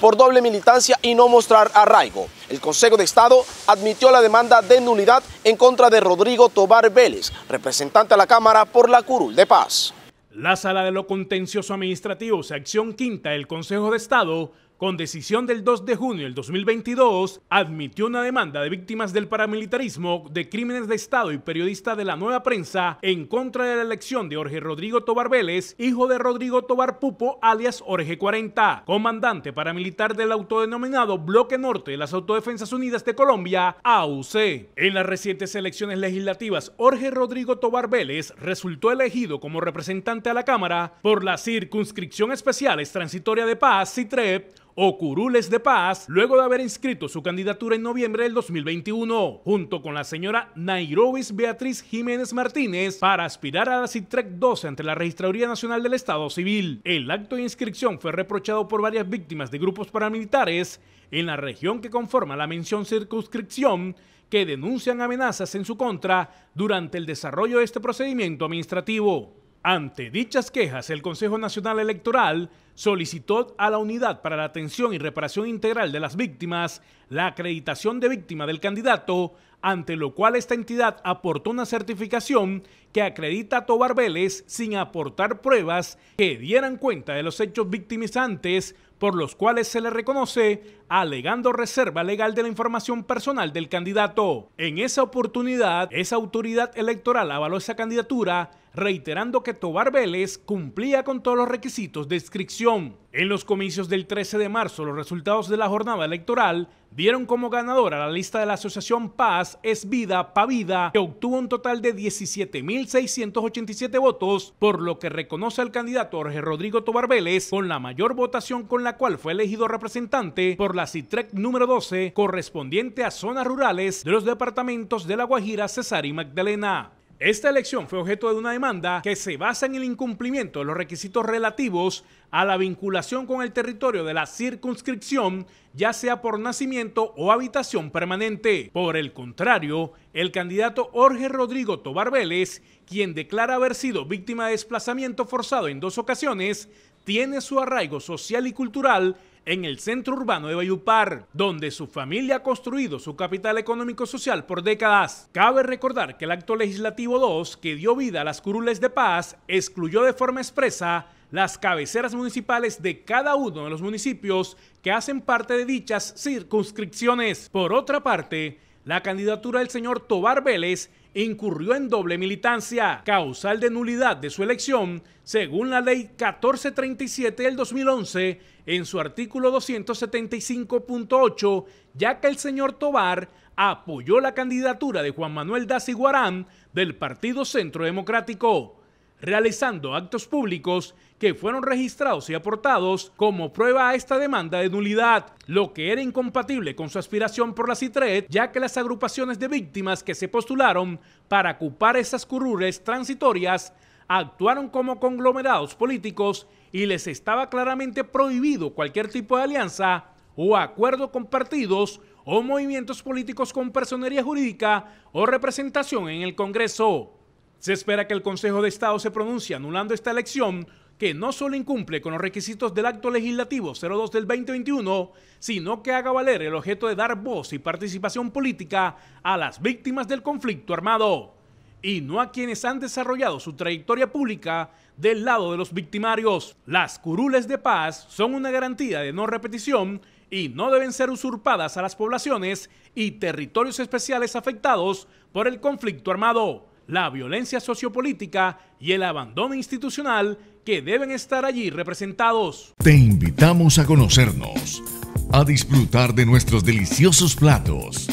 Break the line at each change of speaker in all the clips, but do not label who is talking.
por doble militancia y no mostrar arraigo. El Consejo de Estado admitió la demanda de nulidad en contra de Rodrigo Tobar Vélez, representante a la Cámara por la Curul de Paz. La Sala de lo Contencioso Administrativo, Sección Quinta, el Consejo de Estado, con decisión del 2 de junio del 2022, admitió una demanda de víctimas del paramilitarismo, de crímenes de Estado y periodista de la nueva prensa en contra de la elección de Jorge Rodrigo Tobar Vélez, hijo de Rodrigo Tobar Pupo, alias Jorge 40, comandante paramilitar del autodenominado Bloque Norte de las Autodefensas Unidas de Colombia, AUC. En las recientes elecciones legislativas, Jorge Rodrigo Tobar Vélez resultó elegido como representante a la Cámara por la circunscripción especial transitoria de paz, CITREP, Ocurules de Paz, luego de haber inscrito su candidatura en noviembre del 2021, junto con la señora Nairobis Beatriz Jiménez Martínez, para aspirar a la CITREC 12 ante la Registraduría Nacional del Estado Civil. El acto de inscripción fue reprochado por varias víctimas de grupos paramilitares en la región que conforma la mención circunscripción que denuncian amenazas en su contra durante el desarrollo de este procedimiento administrativo. Ante dichas quejas, el Consejo Nacional Electoral solicitó a la Unidad para la Atención y Reparación Integral de las Víctimas la acreditación de víctima del candidato, ante lo cual esta entidad aportó una certificación que acredita a Tobar Vélez sin aportar pruebas que dieran cuenta de los hechos victimizantes por los cuales se le reconoce alegando reserva legal de la información personal del candidato. En esa oportunidad, esa autoridad electoral avaló esa candidatura reiterando que Tobar Vélez cumplía con todos los requisitos de inscripción. En los comicios del 13 de marzo, los resultados de la jornada electoral dieron como ganadora la lista de la Asociación Paz Es Vida Pavida, que obtuvo un total de 17.687 votos, por lo que reconoce al candidato Jorge Rodrigo Tobar Vélez con la mayor votación con la la cual fue elegido representante por la CITREC número 12, correspondiente a zonas rurales de los departamentos de La Guajira, Cesar y Magdalena. Esta elección fue objeto de una demanda que se basa en el incumplimiento de los requisitos relativos a la vinculación con el territorio de la circunscripción, ya sea por nacimiento o habitación permanente. Por el contrario, el candidato Jorge Rodrigo Tobar Vélez, quien declara haber sido víctima de desplazamiento forzado en dos ocasiones, tiene su arraigo social y cultural en el centro urbano de Bayupar, donde su familia ha construido su capital económico-social por décadas. Cabe recordar que el Acto Legislativo 2, que dio vida a las curules de paz, excluyó de forma expresa las cabeceras municipales de cada uno de los municipios que hacen parte de dichas circunscripciones. Por otra parte, la candidatura del señor Tobar Vélez incurrió en doble militancia, causal de nulidad de su elección, según la ley 1437 del 2011, en su artículo 275.8, ya que el señor Tobar apoyó la candidatura de Juan Manuel Daci Guarán del Partido Centro Democrático realizando actos públicos que fueron registrados y aportados como prueba a esta demanda de nulidad, lo que era incompatible con su aspiración por la CITRED, ya que las agrupaciones de víctimas que se postularon para ocupar esas curules transitorias actuaron como conglomerados políticos y les estaba claramente prohibido cualquier tipo de alianza o acuerdo con partidos o movimientos políticos con personería jurídica o representación en el Congreso. Se espera que el Consejo de Estado se pronuncie anulando esta elección que no solo incumple con los requisitos del Acto Legislativo 02 del 2021, sino que haga valer el objeto de dar voz y participación política a las víctimas del conflicto armado, y no a quienes han desarrollado su trayectoria pública del lado de los victimarios. Las curules de paz son una garantía de no repetición y no deben ser usurpadas a las poblaciones y territorios especiales afectados por el conflicto armado la violencia sociopolítica y el abandono institucional que deben estar allí representados.
Te invitamos a conocernos, a disfrutar de nuestros deliciosos platos,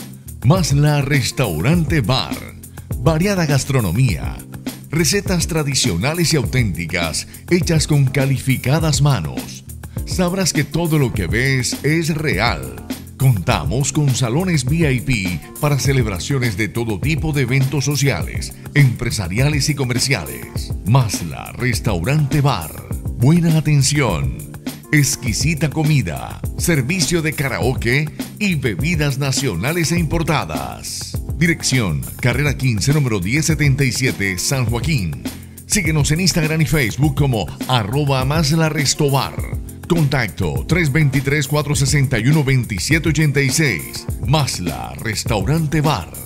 más la restaurante bar, variada gastronomía, recetas tradicionales y auténticas hechas con calificadas manos. Sabrás que todo lo que ves es real Contamos con salones VIP para celebraciones de todo tipo de eventos sociales, empresariales y comerciales. la Restaurante Bar. Buena atención, exquisita comida, servicio de karaoke y bebidas nacionales e importadas. Dirección, carrera 15, número 1077, San Joaquín. Síguenos en Instagram y Facebook como arroba Restobar. Contacto 323-461-2786. Masla Restaurante Bar.